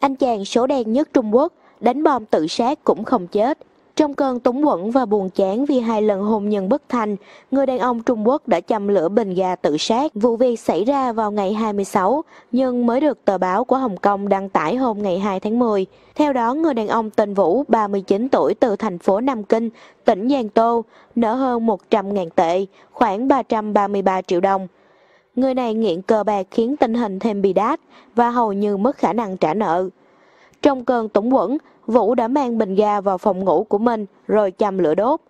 Anh chàng số đen nhất Trung Quốc, đánh bom tự sát cũng không chết. Trong cơn túng quẫn và buồn chán vì hai lần hôn nhân bất thành, người đàn ông Trung Quốc đã châm lửa bình ga tự sát. Vụ việc xảy ra vào ngày 26, nhưng mới được tờ báo của Hồng Kông đăng tải hôm ngày 2 tháng 10. Theo đó, người đàn ông tên Vũ, 39 tuổi từ thành phố Nam Kinh, tỉnh Giang Tô, nợ hơn 100.000 tệ, khoảng 333 triệu đồng Người này nghiện cờ bạc khiến tình hình thêm bị đát và hầu như mất khả năng trả nợ. Trong cơn tủng quẫn, Vũ đã mang bình ga vào phòng ngủ của mình rồi châm lửa đốt.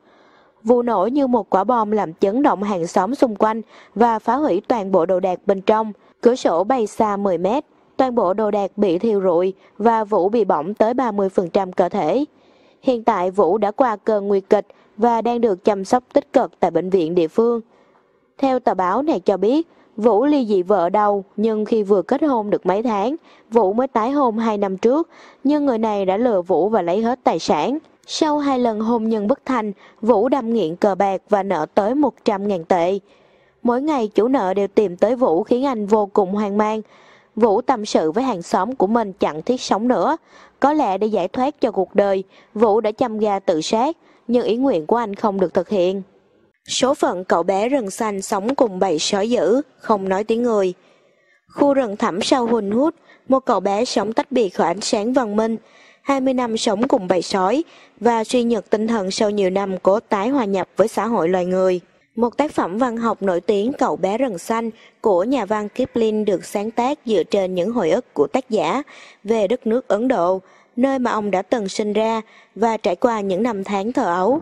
Vụ nổ như một quả bom làm chấn động hàng xóm xung quanh và phá hủy toàn bộ đồ đạc bên trong. Cửa sổ bay xa 10 mét, toàn bộ đồ đạc bị thiêu rụi và Vũ bị bỏng tới 30% cơ thể. Hiện tại Vũ đã qua cơn nguy kịch và đang được chăm sóc tích cực tại bệnh viện địa phương. Theo tờ báo này cho biết, Vũ ly dị vợ đầu, nhưng khi vừa kết hôn được mấy tháng, Vũ mới tái hôn 2 năm trước, nhưng người này đã lừa Vũ và lấy hết tài sản. Sau hai lần hôn nhân bất thành, Vũ đâm nghiện cờ bạc và nợ tới 100.000 tệ. Mỗi ngày chủ nợ đều tìm tới Vũ khiến anh vô cùng hoang mang. Vũ tâm sự với hàng xóm của mình chẳng thiết sống nữa. Có lẽ để giải thoát cho cuộc đời, Vũ đã chăm ga tự sát, nhưng ý nguyện của anh không được thực hiện. Số phận cậu bé rừng xanh sống cùng bầy sói dữ, không nói tiếng người. Khu rừng thẳm sâu hùn hút, một cậu bé sống tách biệt khỏi ánh sáng văn minh, 20 năm sống cùng bầy sói và suy nhược tinh thần sau nhiều năm cố tái hòa nhập với xã hội loài người. Một tác phẩm văn học nổi tiếng Cậu bé rừng xanh của nhà văn Kipling được sáng tác dựa trên những hồi ức của tác giả về đất nước Ấn Độ, nơi mà ông đã từng sinh ra và trải qua những năm tháng thơ ấu.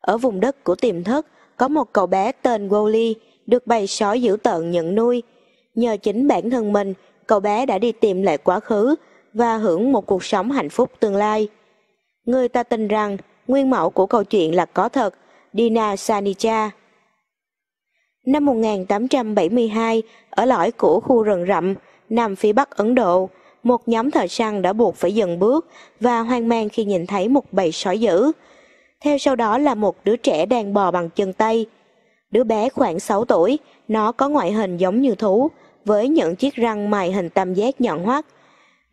Ở vùng đất của tiềm thức, có một cậu bé tên Wally được bầy sói dữ tợn nhận nuôi. Nhờ chính bản thân mình, cậu bé đã đi tìm lại quá khứ và hưởng một cuộc sống hạnh phúc tương lai. Người ta tin rằng nguyên mẫu của câu chuyện là có thật, Dina Sanicha. Năm 1872, ở lõi của khu rừng rậm, nằm phía bắc Ấn Độ, một nhóm thợ săn đã buộc phải dừng bước và hoang mang khi nhìn thấy một bầy sói dữ theo sau đó là một đứa trẻ đang bò bằng chân tay. Đứa bé khoảng 6 tuổi, nó có ngoại hình giống như thú, với những chiếc răng mài hình tam giác nhọn hoắt.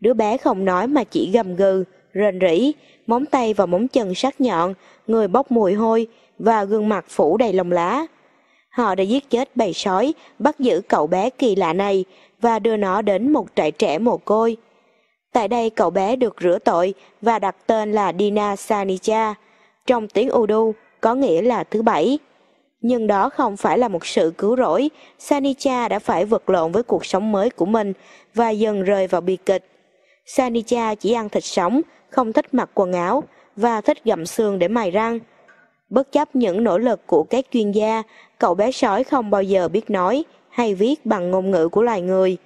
Đứa bé không nói mà chỉ gầm gừ, rền rỉ, móng tay và móng chân sắc nhọn, người bốc mùi hôi và gương mặt phủ đầy lông lá. Họ đã giết chết bầy sói, bắt giữ cậu bé kỳ lạ này và đưa nó đến một trại trẻ mồ côi. Tại đây cậu bé được rửa tội và đặt tên là Dina Sanicha trong tiếng udu có nghĩa là thứ bảy. Nhưng đó không phải là một sự cứu rỗi, Sanicha đã phải vật lộn với cuộc sống mới của mình và dần rơi vào bi kịch. Sanicha chỉ ăn thịt sống, không thích mặc quần áo và thích gặm xương để mài răng. Bất chấp những nỗ lực của các chuyên gia, cậu bé sói không bao giờ biết nói hay viết bằng ngôn ngữ của loài người.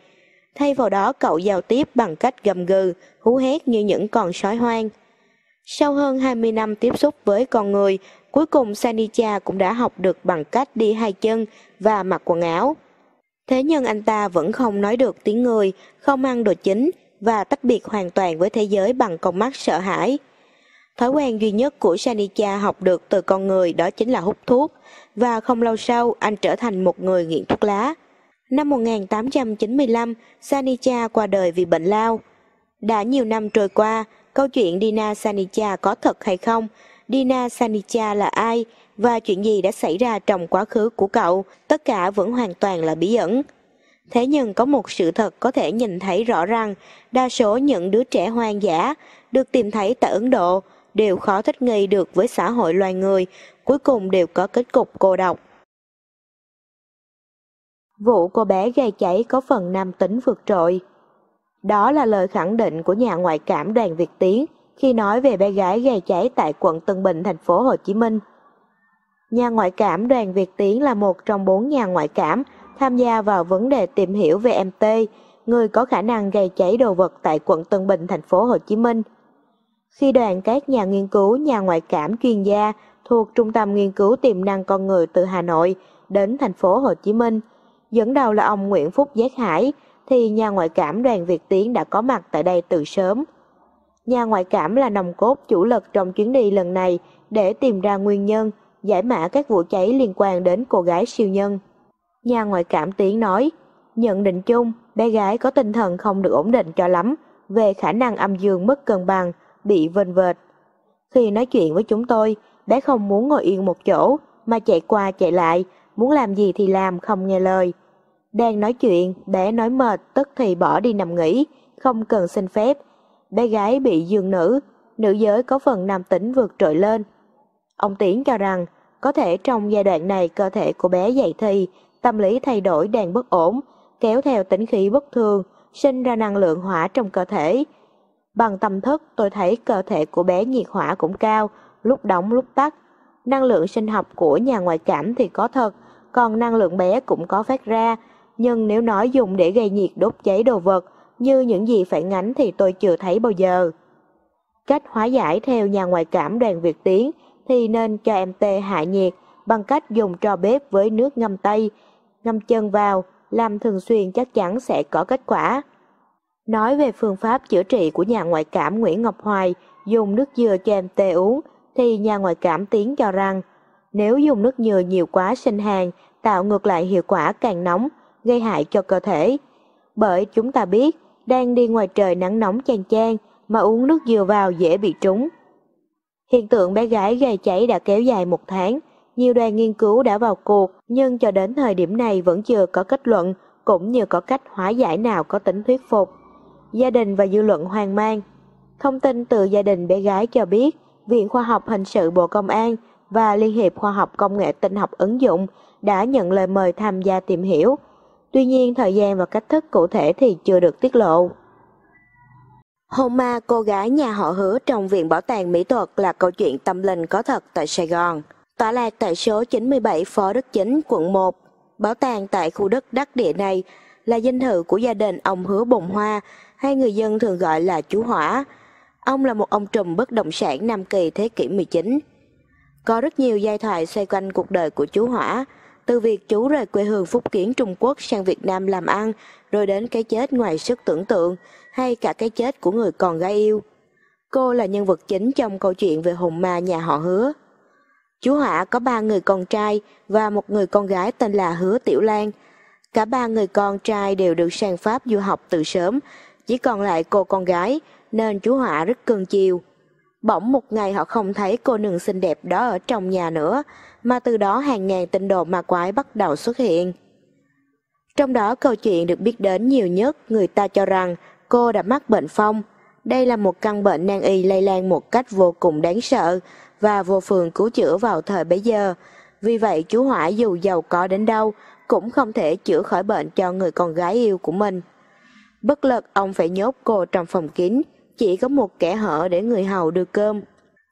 Thay vào đó cậu giao tiếp bằng cách gầm gừ, hú hét như những con sói hoang. Sau hơn 20 năm tiếp xúc với con người, cuối cùng Sanicha cũng đã học được bằng cách đi hai chân và mặc quần áo. Thế nhưng anh ta vẫn không nói được tiếng người, không ăn đồ chính và tách biệt hoàn toàn với thế giới bằng con mắt sợ hãi. Thói quen duy nhất của Sanicha học được từ con người đó chính là hút thuốc, và không lâu sau anh trở thành một người nghiện thuốc lá. Năm 1895, Sanicha qua đời vì bệnh lao. Đã nhiều năm trôi qua, Câu chuyện Dina Sanicha có thật hay không? Dina Sanicha là ai? Và chuyện gì đã xảy ra trong quá khứ của cậu? Tất cả vẫn hoàn toàn là bí ẩn. Thế nhưng có một sự thật có thể nhìn thấy rõ rằng đa số những đứa trẻ hoang dã được tìm thấy tại Ấn Độ đều khó thích nghi được với xã hội loài người, cuối cùng đều có kết cục cô độc. Vụ cô bé gây cháy có phần nam tính vượt trội. Đó là lời khẳng định của nhà ngoại cảm Đoàn Việt Tiến khi nói về bé gái gây cháy tại quận Tân Bình, thành phố Hồ Chí Minh. Nhà ngoại cảm Đoàn Việt Tiến là một trong bốn nhà ngoại cảm tham gia vào vấn đề tìm hiểu về em MT, người có khả năng gây cháy đồ vật tại quận Tân Bình, thành phố Hồ Chí Minh. Khi đoàn các nhà nghiên cứu, nhà ngoại cảm chuyên gia thuộc Trung tâm Nghiên cứu Tiềm năng Con Người từ Hà Nội đến thành phố Hồ Chí Minh, dẫn đầu là ông Nguyễn Phúc Giác Hải, thì nhà ngoại cảm đoàn Việt Tiến đã có mặt tại đây từ sớm. Nhà ngoại cảm là nòng cốt chủ lực trong chuyến đi lần này để tìm ra nguyên nhân, giải mã các vụ cháy liên quan đến cô gái siêu nhân. Nhà ngoại cảm Tiến nói, nhận định chung, bé gái có tinh thần không được ổn định cho lắm, về khả năng âm dương mất cân bằng, bị vênh vệt. Khi nói chuyện với chúng tôi, bé không muốn ngồi yên một chỗ, mà chạy qua chạy lại, muốn làm gì thì làm không nghe lời. Đang nói chuyện, bé nói mệt tức thì bỏ đi nằm nghỉ, không cần xin phép. Bé gái bị dương nữ, nữ giới có phần nam tính vượt trội lên. Ông Tiến cho rằng, có thể trong giai đoạn này cơ thể của bé dậy thì, tâm lý thay đổi đang bất ổn, kéo theo tính khí bất thường, sinh ra năng lượng hỏa trong cơ thể. Bằng tâm thức tôi thấy cơ thể của bé nhiệt hỏa cũng cao, lúc đóng lúc tắt. Năng lượng sinh học của nhà ngoại cảm thì có thật, còn năng lượng bé cũng có phát ra, nhưng nếu nói dùng để gây nhiệt đốt cháy đồ vật như những gì phải ánh thì tôi chưa thấy bao giờ. Cách hóa giải theo nhà ngoại cảm đoàn Việt Tiến thì nên cho em tê hạ nhiệt bằng cách dùng tro bếp với nước ngâm tay, ngâm chân vào, làm thường xuyên chắc chắn sẽ có kết quả. Nói về phương pháp chữa trị của nhà ngoại cảm Nguyễn Ngọc Hoài dùng nước dừa cho em tê uống thì nhà ngoại cảm Tiến cho rằng nếu dùng nước dừa nhiều quá sinh hàn tạo ngược lại hiệu quả càng nóng gây hại cho cơ thể. Bởi chúng ta biết, đang đi ngoài trời nắng nóng chang chang mà uống nước dừa vào dễ bị trúng. Hiện tượng bé gái gây chảy đã kéo dài một tháng, nhiều đoàn nghiên cứu đã vào cuộc nhưng cho đến thời điểm này vẫn chưa có kết luận cũng như có cách hóa giải nào có tính thuyết phục. Gia đình và dư luận hoang mang. Thông tin từ gia đình bé gái cho biết, Viện Khoa học Hình sự Bộ Công an và Liên hiệp Khoa học Công nghệ Tinh học ứng dụng đã nhận lời mời tham gia tìm hiểu tuy nhiên thời gian và cách thức cụ thể thì chưa được tiết lộ. Hồn ma cô gái nhà họ hứa trong Viện Bảo tàng Mỹ thuật là câu chuyện tâm linh có thật tại Sài Gòn. Tọa lạc tại số 97 Phó Đức Chính, quận 1. Bảo tàng tại khu đất đắc địa này là danh thự của gia đình ông Hứa Bồng Hoa, hay người dân thường gọi là chú Hỏa. Ông là một ông trùm bất động sản Nam Kỳ thế kỷ 19. Có rất nhiều giai thoại xoay quanh cuộc đời của chú Hỏa, từ việc chú rời quê hương Phúc Kiến Trung Quốc sang Việt Nam làm ăn, rồi đến cái chết ngoài sức tưởng tượng, hay cả cái chết của người còn gái yêu. Cô là nhân vật chính trong câu chuyện về hùng ma nhà họ hứa. Chú Hỏa có ba người con trai và một người con gái tên là Hứa Tiểu Lan. Cả ba người con trai đều được sang Pháp du học từ sớm, chỉ còn lại cô con gái, nên chú Hỏa rất cưng chiều. Bỗng một ngày họ không thấy cô nương xinh đẹp đó ở trong nhà nữa, mà từ đó hàng ngàn tin đồn ma quái bắt đầu xuất hiện. Trong đó câu chuyện được biết đến nhiều nhất, người ta cho rằng cô đã mắc bệnh phong. Đây là một căn bệnh nan y lây lan một cách vô cùng đáng sợ và vô phường cứu chữa vào thời bấy giờ. Vì vậy chú Hỏa dù giàu có đến đâu cũng không thể chữa khỏi bệnh cho người con gái yêu của mình. Bất lực ông phải nhốt cô trong phòng kín, chỉ có một kẻ hở để người hầu được cơm.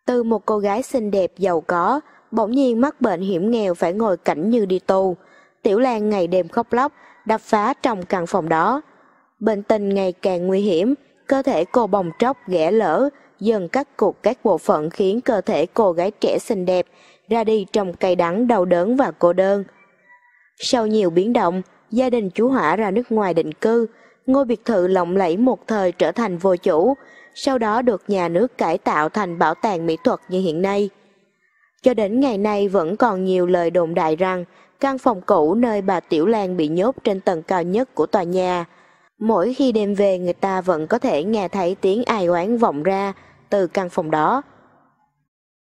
Từ một cô gái xinh đẹp giàu có, bỗng nhiên mắc bệnh hiểm nghèo phải ngồi cảnh như đi tù. Tiểu Lan ngày đêm khóc lóc, đập phá trong căn phòng đó. Bệnh tình ngày càng nguy hiểm, cơ thể cô bồng tróc ghẻ lỡ, dần cắt cụt các bộ phận khiến cơ thể cô gái trẻ xinh đẹp ra đi trong cay đắng đau đớn và cô đơn. Sau nhiều biến động, gia đình chú Hỏa ra nước ngoài định cư, ngôi biệt thự lộng lẫy một thời trở thành vô chủ, sau đó được nhà nước cải tạo thành bảo tàng mỹ thuật như hiện nay. Cho đến ngày nay vẫn còn nhiều lời đồn đại rằng căn phòng cũ nơi bà Tiểu Lan bị nhốt trên tầng cao nhất của tòa nhà. Mỗi khi đêm về người ta vẫn có thể nghe thấy tiếng ai oán vọng ra từ căn phòng đó.